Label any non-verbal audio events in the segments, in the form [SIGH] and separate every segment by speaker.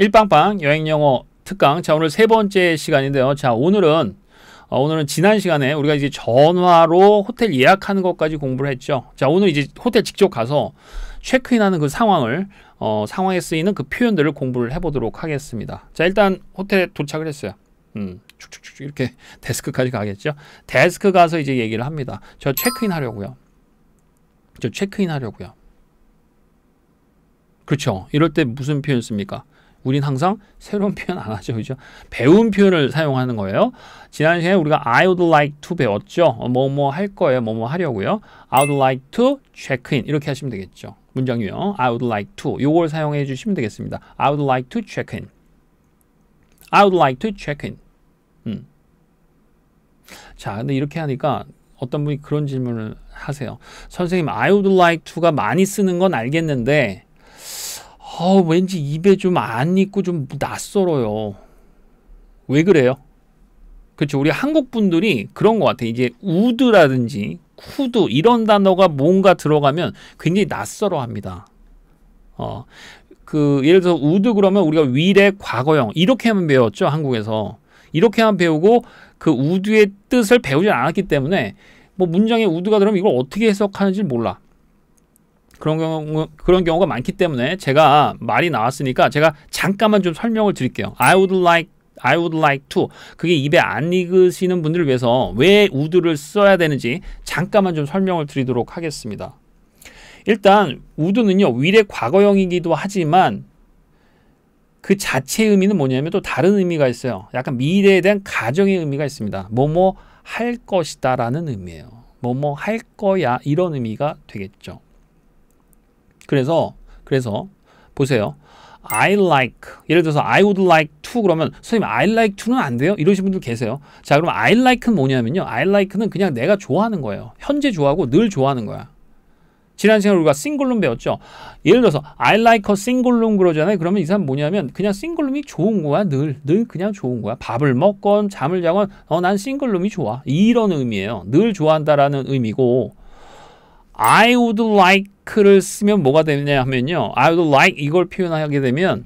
Speaker 1: 일빵빵 여행영어 특강. 자, 오늘 세 번째 시간인데요. 자, 오늘은, 어, 오늘은 지난 시간에 우리가 이제 전화로 호텔 예약하는 것까지 공부를 했죠. 자, 오늘 이제 호텔 직접 가서 체크인 하는 그 상황을, 어, 상황에 쓰이는 그 표현들을 공부를 해보도록 하겠습니다. 자, 일단 호텔에 도착을 했어요. 음, 쭉쭉쭉 이렇게 데스크까지 가겠죠. 데스크 가서 이제 얘기를 합니다. 저 체크인 하려고요. 저 체크인 하려고요. 그렇죠. 이럴 때 무슨 표현 씁니까? 우린 항상 새로운 표현 안 하죠. 그죠? 배운 표현을 사용하는 거예요. 지난 시간에 우리가 I would like to 배웠죠. 뭐뭐 어, 뭐 할 거예요. 뭐뭐 뭐 하려고요. I would like to check in 이렇게 하시면 되겠죠. 문장 이요 I would like to 요걸 사용해 주시면 되겠습니다. I would like to check in. I would like to check in. 음. 자, 근데 이렇게 하니까 어떤 분이 그런 질문을 하세요. 선생님, I would like to가 많이 쓰는 건 알겠는데 어, 왠지 입에 좀 안 익고 좀 낯설어요. 왜 그래요? 그렇죠. 우리 한국 분들이 그런 것 같아. 요 이제 우드라든지 쿠드 이런 단어가 뭔가 들어가면 굉장히 낯설어합니다. 어, 그 예를 들어 우드 그러면 우리가 위례 과거형 이렇게만 배웠죠 한국에서 이렇게만 배우고 그 우드의 뜻을 배우지 않았기 때문에 뭐 문장에 우드가 들어면 이걸 어떻게 해석하는지 몰라. 그런 경우 그런 경우가 많기 때문에 제가 말이 나왔으니까 제가 잠깐만 좀 설명을 드릴게요. I would like I would like to 그게 입에 안 익으시는 분들을 위해서 왜 would를 써야 되는지 잠깐만 좀 설명을 드리도록 하겠습니다. 일단 would는요. 위례 과거형이기도 하지만 그 자체의 의미는 뭐냐면 또 다른 의미가 있어요. 약간 미래에 대한 가정의 의미가 있습니다. 뭐뭐 할 것이다 라는 의미예요. 뭐뭐 할 거야 이런 의미가 되겠죠. 그래서 그래서 보세요. I like 예를 들어서 I would like to 그러면 선생님 I like to는 안 돼요? 이러신 분들 계세요. 자 그럼 I like는 뭐냐면요. I like는 그냥 내가 좋아하는 거예요. 현재 좋아하고 늘 좋아하는 거야. 지난 시간에 우리가 싱글룸 배웠죠. 예를 들어서 I like a 싱글룸 그러잖아요. 그러면 이 사람 뭐냐면 그냥 싱글룸이 좋은 거야. 늘, 늘 그냥 좋은 거야. 밥을 먹건 잠을 자건 어, 난 싱글룸이 좋아. 이런 의미예요. 늘 좋아한다라는 의미고 I would like를 쓰면 뭐가 되느냐 하면요. I would like 이걸 표현하게 되면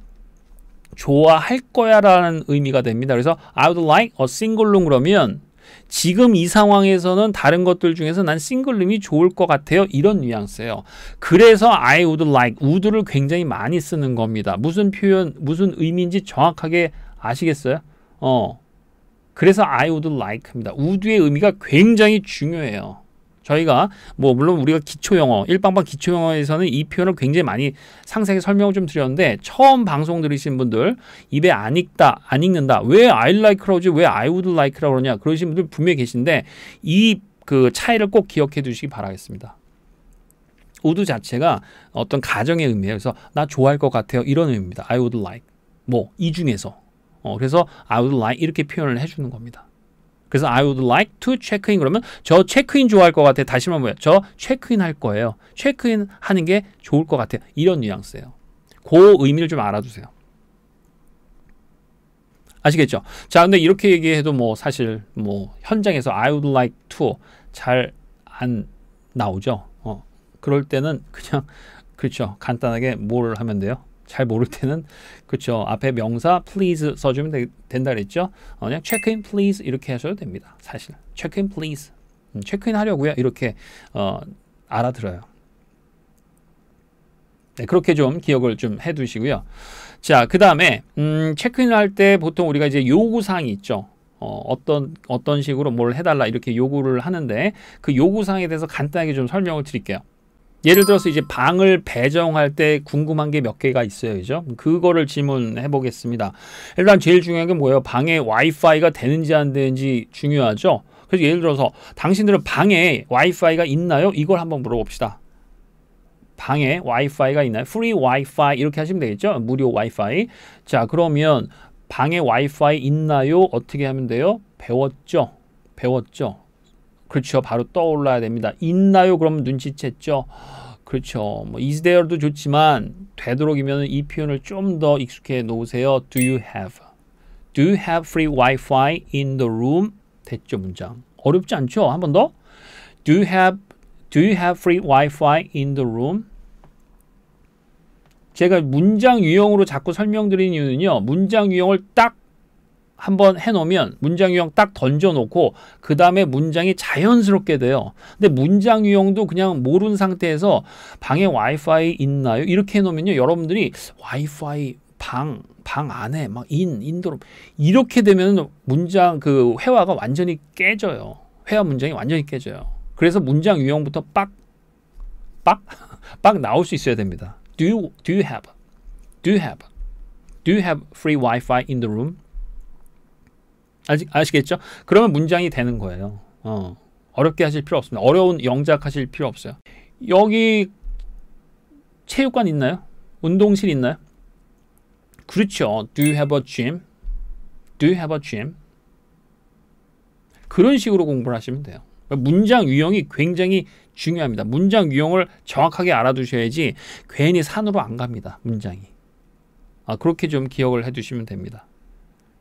Speaker 1: 좋아할 거야 라는 의미가 됩니다. 그래서 I would like a single room 그러면 지금 이 상황에서는 다른 것들 중에서 난 싱글룸이 좋을 것 같아요. 이런 뉘앙스예요. 그래서 I would like, would를 굉장히 많이 쓰는 겁니다. 무슨 표현, 무슨 의미인지 정확하게 아시겠어요? 어. 그래서 I would like입니다. would의 의미가 굉장히 중요해요. 저희가 뭐 물론 우리가 기초 영어 일방방 기초 영어에서는 이 표현을 굉장히 많이 상세하게 설명을 좀 드렸는데 처음 방송 들으신 분들 입에 안 익다 안 익는다 왜 I like 그러지 왜 I would like라고 그러냐 그러신 분들 분명히 계신데 이 그 차이를 꼭 기억해 두시기 바라겠습니다. 우드 자체가 어떤 가정의 의미예요. 그래서 나 좋아할 것 같아요. 이런 의미입니다. I would like 뭐이 중에서 어, 그래서 I would like 이렇게 표현을 해주는 겁니다. 그래서 I would like to check in 그러면 저 체크인 좋아할 것 같아. 다시 한번 뭐야? 저 체크인 할 거예요. 체크인 하는 게 좋을 것 같아요. 이런 뉘앙스예요. 그 의미를 좀 알아두세요. 아시겠죠? 자, 근데 이렇게 얘기해도 뭐 사실 뭐 현장에서 I would like to 잘 안 나오죠. 어. 그럴 때는 그냥 그렇죠. 간단하게 뭘 하면 돼요? 잘 모를 때는 그쵸 앞에 명사 please 써주면 되, 된다 그랬죠 어, 그냥 check in please 이렇게 하셔도 됩니다 사실 check in please 음, check in 하려고요 이렇게 어, 알아들어요 네, 그렇게 좀 기억을 좀 해두시고요 자 그 다음에 음, 체크인 할 때 보통 우리가 이제 요구사항이 있죠 어, 어떤 어떤 식으로 뭘 해달라 이렇게 요구를 하는데 그 요구사항에 대해서 간단하게 좀 설명을 드릴게요 예를 들어서 이제 방을 배정할 때 궁금한 게 몇 개가 있어요. 그죠? 그거를 질문해 보겠습니다. 일단 제일 중요한 게 뭐예요? 방에 와이파이가 되는지 안 되는지 중요하죠. 그래서 예를 들어서 당신들은 방에 와이파이가 있나요? 이걸 한번 물어봅시다. 방에 와이파이가 있나요? 프리 와이파이 이렇게 하시면 되겠죠? 무료 와이파이. 자, 그러면 방에 와이파이 있나요? 어떻게 하면 돼요? 배웠죠? 배웠죠? 그렇죠. 바로 떠올라야 됩니다. 있나요? 그럼 눈치챘죠. 그렇죠. 뭐 is there도 좋지만 되도록이면 이 표현을 좀 더 익숙해 놓으세요. Do you have? Do you have free Wi-Fi in the room? 됐죠 문장. 어렵지 않죠? 한 번 더. Do you have Do you have free Wi-Fi in the room? 제가 문장 유형으로 자꾸 설명드린 이유는요. 문장 유형을 딱 한번 해놓으면 문장 유형 딱 던져놓고 그 다음에 문장이 자연스럽게 돼요. 근데 문장 유형도 그냥 모른 상태에서 방에 와이파이 있나요? 이렇게 해놓으면요. 여러분들이 와이파이 방, 방 안에 막 인, 인도로 이렇게 되면 문장 그 회화가 완전히 깨져요. 회화 문장이 완전히 깨져요. 그래서 문장 유형부터 빡, 빡, [LAUGHS] 빡 나올 수 있어야 됩니다. Do you, do you have? Do you have? Do you have free Wi-Fi in the room? 아시, 아시겠죠? 그러면 문장이 되는 거예요. 어. 어렵게 하실 필요 없습니다. 어려운 영작 하실 필요 없어요. 여기 체육관 있나요? 운동실 있나요? 그렇죠. Do you have a gym? Do you have a gym? 그런 식으로 공부를 하시면 돼요. 문장 유형이 굉장히 중요합니다. 문장 유형을 정확하게 알아두셔야지 괜히 산으로 안 갑니다. 문장이. 아, 그렇게 좀 기억을 해두시면 됩니다.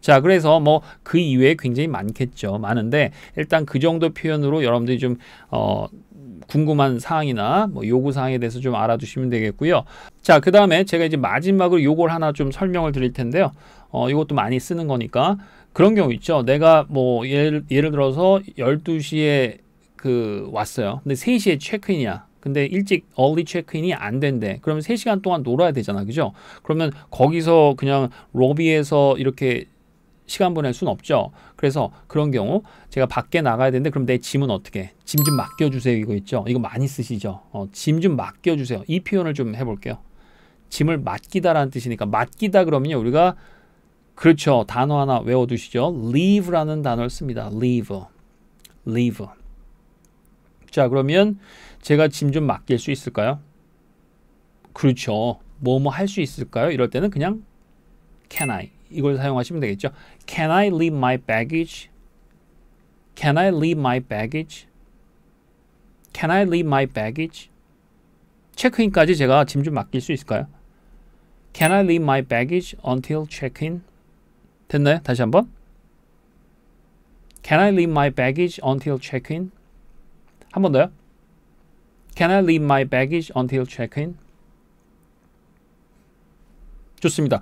Speaker 1: 자, 그래서 뭐 그 이외에 굉장히 많겠죠. 많은데 일단 그 정도 표현으로 여러분들이 좀 어, 궁금한 사항이나 뭐 요구 사항에 대해서 좀 알아두시면 되겠고요. 자, 그 다음에 제가 이제 마지막으로 요걸 하나 좀 설명을 드릴 텐데요. 어, 이것도 많이 쓰는 거니까 그런 경우 있죠. 내가 뭐 예를, 예를 들어서 12시에 그 왔어요. 근데 3시에 체크인이야. 근데 일찍 얼리 체크인이 안 된대. 그러면 3시간 동안 놀아야 되잖아. 그죠? 그러면 거기서 그냥 로비에서 이렇게 시간 보낼 수는 없죠. 그래서 그런 경우 제가 밖에 나가야 되는데 그럼 내 짐은 어떻게? 짐 좀 맡겨주세요 이거 있죠. 이거 많이 쓰시죠. 어, 짐좀 맡겨주세요. 이 표현을 좀 해볼게요. 짐을 맡기다라는 뜻이니까 맡기다 그러면요 우리가 그렇죠 단어 하나 외워두시죠. leave라는 단어를 씁니다. leave, leave. 자 그러면 제가 짐 좀 맡길 수 있을까요? 그렇죠. 뭐 뭐 할 수 있을까요? 이럴 때는 그냥 can I 이걸 사용하시면 되겠죠. Can I leave my baggage? Can I leave my baggage? Can I leave my baggage? 체크인까지 제가 짐 좀 맡길 수 있을까요? Can I leave my baggage until check-in? 됐나요? 다시 한번. Can I leave my baggage until check-in? 한 번 더요. Can I leave my baggage until check-in? 좋습니다.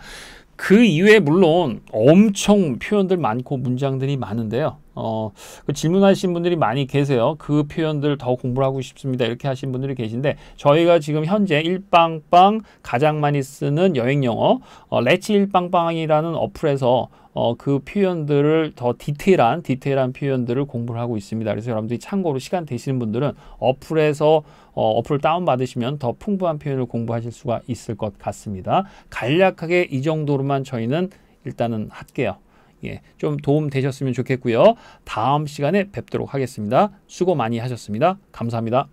Speaker 1: 그 이외에 물론 엄청 표현들 많고 문장들이 많은데요. 어, 그 질문하신 분들이 많이 계세요. 그 표현들 더 공부를 하고 싶습니다. 이렇게 하신 분들이 계신데 저희가 지금 현재 일빵빵 가장 많이 쓰는 여행 영어 어, 레츠 일빵빵이라는 어플에서 어, 그 표현들을 더 디테일한 디테일한 표현들을 공부를 하고 있습니다. 그래서 여러분들이 참고로 시간 되시는 분들은 어플에서 어, 어플 다운 받으시면 더 풍부한 표현을 공부하실 수가 있을 것 같습니다. 간략하게 이 정도로만 저희는 일단은 할게요. 예, 좀 도움 되셨으면 좋겠고요. 다음 시간에 뵙도록 하겠습니다. 수고 많이 하셨습니다. 감사합니다.